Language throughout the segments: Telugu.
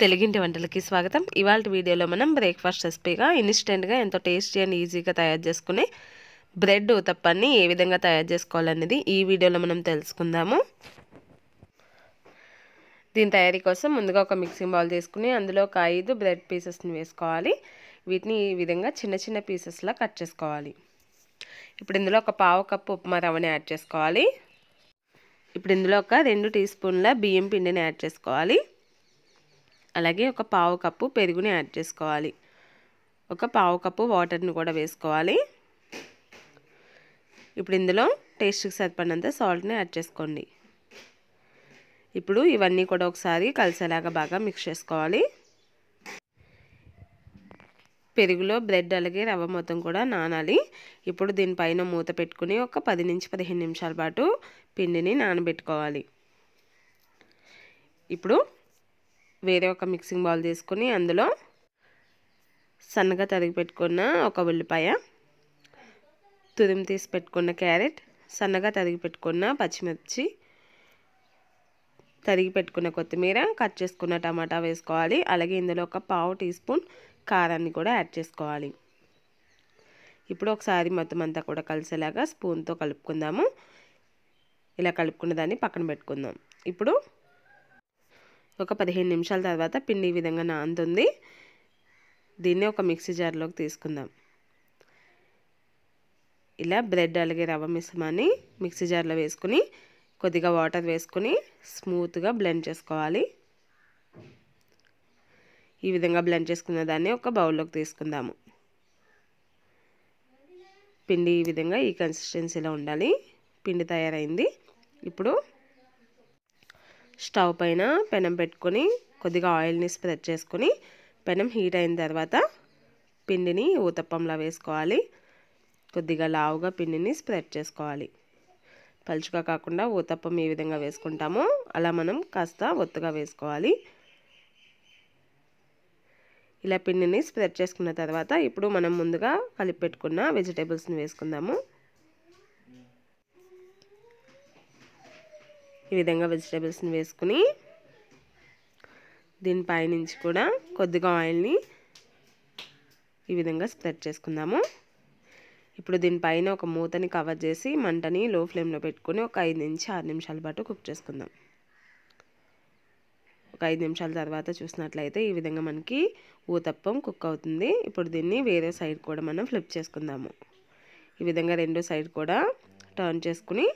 తెలుగింటి వంటలకి స్వాగతం ఇవాళ వీడియోలో మనం బ్రేక్ఫాస్ట్ రెసిపీగా ఇన్స్టెంట్గా ఎంతో టేస్టీ అండ్ ఈజీగా తయారు చేసుకునే బ్రెడ్ ఉతప్పని ఏ విధంగా తయారు చేసుకోవాలనేది ఈ వీడియోలో మనం తెలుసుకుందాము దీని తయారీ కోసం ముందుగా ఒక మిక్సింగ్ బౌల్ తీసుకుని అందులో ఒక ఐదు బ్రెడ్ పీసెస్ని వేసుకోవాలి వీటిని ఈ విధంగా చిన్న చిన్న పీసెస్లా కట్ చేసుకోవాలి ఇప్పుడు ఇందులో ఒక పావు కప్పు ఉప్మా రవ్వని యాడ్ చేసుకోవాలి ఇప్పుడు ఇందులో ఒక రెండు టీ స్పూన్ల బియ్యం పిండిని యాడ్ చేసుకోవాలి అలాగే ఒక పావు కప్పు పెరుగుని యాడ్ చేసుకోవాలి ఒక పావు కప్పు వాటర్ని కూడా వేసుకోవాలి ఇప్పుడు ఇందులో టేస్ట్కి సరిపడినంత సాల్ట్ని యాడ్ చేసుకోండి ఇప్పుడు ఇవన్నీ కూడా ఒకసారి కలిసేలాగా బాగా మిక్స్ చేసుకోవాలి పెరుగులో బ్రెడ్ అలాగే రవ్వ మొత్తం కూడా నానాలి ఇప్పుడు దీనిపైన మూత పెట్టుకుని ఒక పది నుంచి పదిహేను నిమిషాల పాటు పిండిని నానబెట్టుకోవాలి ఇప్పుడు వేరే ఒక మిక్సింగ్ బౌల్ తీసుకొని అందులో సన్నగా తరిగి పెట్టుకున్న ఒక ఉల్లిపాయ తురిమి తీసి పెట్టుకున్న క్యారెట్ సన్నగా తరిగి పెట్టుకున్న పచ్చిమిర్చి తరిగి పెట్టుకున్న కొత్తిమీర కట్ చేసుకున్న టమాటా వేసుకోవాలి అలాగే ఇందులో ఒక పావు టీ స్పూన్ కారాన్ని కూడా యాడ్ చేసుకోవాలి ఇప్పుడు ఒకసారి మొత్తం అంతా కూడా కలిసేలాగా స్పూన్తో కలుపుకుందాము ఇలా కలుపుకున్న దాన్ని పక్కన పెట్టుకుందాం ఇప్పుడు ఒక పదిహేను నిమిషాల తర్వాత పిండి ఈ విధంగా నాంతుంది దీన్ని ఒక మిక్సీ జార్లోకి తీసుకుందాం ఇలా బ్రెడ్ అలాగే రవ్వ మిశ్రమాన్ని మిక్సీ జార్లో వేసుకుని కొద్దిగా వాటర్ వేసుకుని స్మూత్గా బ్లెండ్ చేసుకోవాలి ఈ విధంగా బ్లెండ్ చేసుకున్న దాన్ని ఒక బౌల్లోకి తీసుకుందాము పిండి ఈ విధంగా ఈ కన్సిస్టెన్సీలో ఉండాలి పిండి తయారైంది ఇప్పుడు స్టవ్ పైన పెనం పెట్టుకొని కొద్దిగా ఆయిల్ని స్ప్రెడ్ చేసుకొని పెనం హీట్ అయిన తర్వాత పిండిని ఊతప్పంలా వేసుకోవాలి కొద్దిగా లావుగా పిండిని స్ప్రెడ్ చేసుకోవాలి పలుచుగా కాకుండా ఊతప్పం ఏ విధంగా వేసుకుంటామో అలా మనం కాస్త ఒత్తుగా వేసుకోవాలి ఇలా పిండిని స్ప్రెడ్ చేసుకున్న తర్వాత ఇప్పుడు మనం ముందుగా కలిపి పెట్టుకున్న వెజిటేబుల్స్ని వేసుకుందాము ఈ విధంగా వెజిటేబుల్స్ని వేసుకుని దీనిపై నుంచి కూడా కొద్దిగా ఆయిల్ని ఈ విధంగా స్ప్రెడ్ చేసుకుందాము ఇప్పుడు దీనిపైన ఒక మూతని కవర్ చేసి మంటని లో ఫ్లేమ్లో పెట్టుకొని ఒక ఐదు నుంచి ఆరు నిమిషాల పాటు కుక్ చేసుకుందాం ఒక ఐదు నిమిషాల తర్వాత చూసినట్లయితే ఈ విధంగా మనకి ఊతప్పం కుక్ అవుతుంది ఇప్పుడు దీన్ని వేరే సైడ్ కూడా మనం ఫ్లిప్ చేసుకుందాము ఈ విధంగా రెండో సైడ్ కూడా టర్న్ చేసుకుని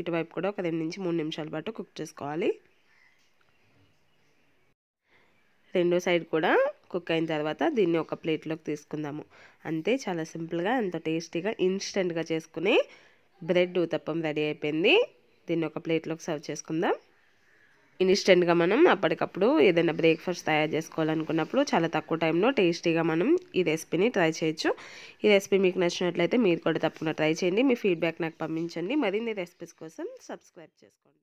ఇటువైపు కూడా ఒక రెండు నుంచి మూడు నిమిషాల పాటు కుక్ చేసుకోవాలి రెండో సైడ్ కూడా కుక్ అయిన తర్వాత దీన్ని ఒక ప్లేట్లోకి తీసుకుందాము అంతే చాలా సింపుల్గా ఎంతో టేస్టీగా ఇన్స్టెంట్గా చేసుకుని బ్రెడ్ ఉతప్పం రెడీ అయిపోయింది దీన్ని ఒక ప్లేట్లోకి సర్వ్ చేసుకుందాం ఇన్స్టెంట్గా మనం అప్పటికప్పుడు ఏదైనా బ్రేక్ఫాస్ట్ తయారు చేసుకోవాలనుకున్నప్పుడు చాలా తక్కువ టైంలో టేస్టీగా మనం ఈ రెసిపీని ట్రై చేయొచ్చు ఈ రెసిపీ మీకు నచ్చినట్లయితే మీరు కూడా తప్పకుండా ట్రై చేయండి మీ ఫీడ్బ్యాక్ నాకు పంపించండి మరిన్ని రెసిపీస్ కోసం సబ్స్క్రైబ్ చేసుకోండి